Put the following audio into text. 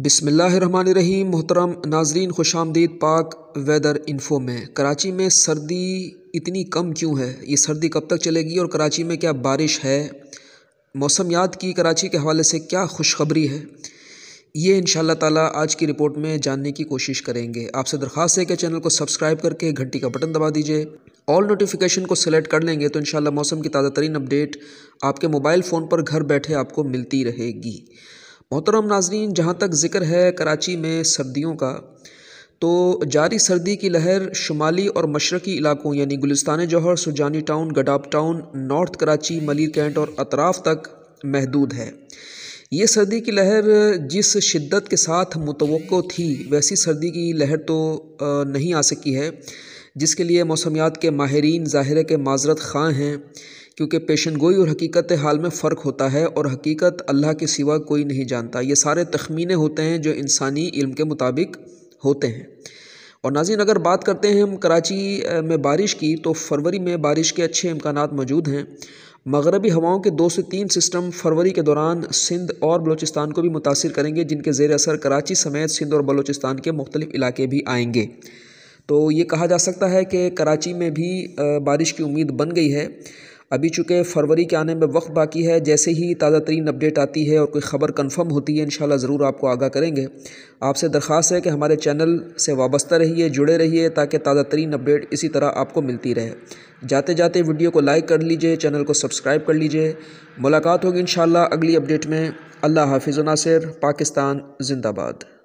रही मोहतरम नाजरीन खुश आमदीद पाक वेदर इन्फो में कराची में सर्दी इतनी कम क्यों है ये सर्दी कब तक चलेगी और कराची में क्या बारिश है मौसम याद की कराची के हवाले से क्या खुशखबरी है ये इन ताला आज की रिपोर्ट में जानने की कोशिश करेंगे आपसे दरख्वास्त है कि चैनल को सब्सक्राइब करके घंटी का बटन दबा दीजिए ऑल नोटिफिकेशन को सिलेक्ट कर लेंगे तो इन मौसम की ताज़ा तरीन अपडेट आपके मोबाइल फ़ोन पर घर बैठे आपको मिलती रहेगी मोहतरम नाजरीन जहाँ तक ज़िक्र है कराची में सर्दियों का तो जारी सर्दी की लहर शुमाली और मशरक़ी इलाकों यानी गुलिस्तान जौहर सुजानी town Gadap town north Karachi Malir cantt और अतराफ़ तक महदूद है ये सर्दी की लहर जिस शिद्दत के साथ मुतव थी वैसी सर्दी की लहर तो नहीं आ सकी है जिसके लिए मौसमियात के माहरीन ज़ाहिर के माजरत खां हैं क्योंकि पेशन गोई और हकीकत हाल में फ़र्क होता है और हकीकत अल्लाह के सिवा कोई नहीं जानता ये सारे तखमीने होते हैं जो इंसानी इल्म के मुताबिक होते हैं और नाजिन अगर बात करते हैं हम कराची में बारिश की तो फरवरी में बारिश के अच्छे इम्कान मौजूद हैं मगरबी हवाओं के दो से तीन सिस्टम फरवरी के दौरान सिंध और बलोचिस्तान को भी मुतासर करेंगे जिनके ज़ेर असर कराची समेत सिंध और बलोचिस्तान के मुख्तलिफ़ इलाके भी आएंगे तो ये कहा जा सकता है कि कराची में भी बारिश की उम्मीद बन गई है अभी चूँकि फरवरी के आने में वक्त बाकी है जैसे ही ताज़ा तरीन अपडेट आती है और कोई ख़बर कन्फर्म होती है इन ज़रूर आपको आगाह करेंगे आपसे दरख्वास्त है कि हमारे चैनल से वाबस्ता रहिए जुड़े रहिए ताकि ताज़ा तरीन अपडेट इसी तरह आपको मिलती रहे जाते जाते वीडियो को लाइक कर लीजिए चैनल को सब्सक्राइब कर लीजिए मुलाकात होगी इन अगली अपडेट में अल्लाह हाफिज़ नासिर पाकिस्तान जिंदाबाद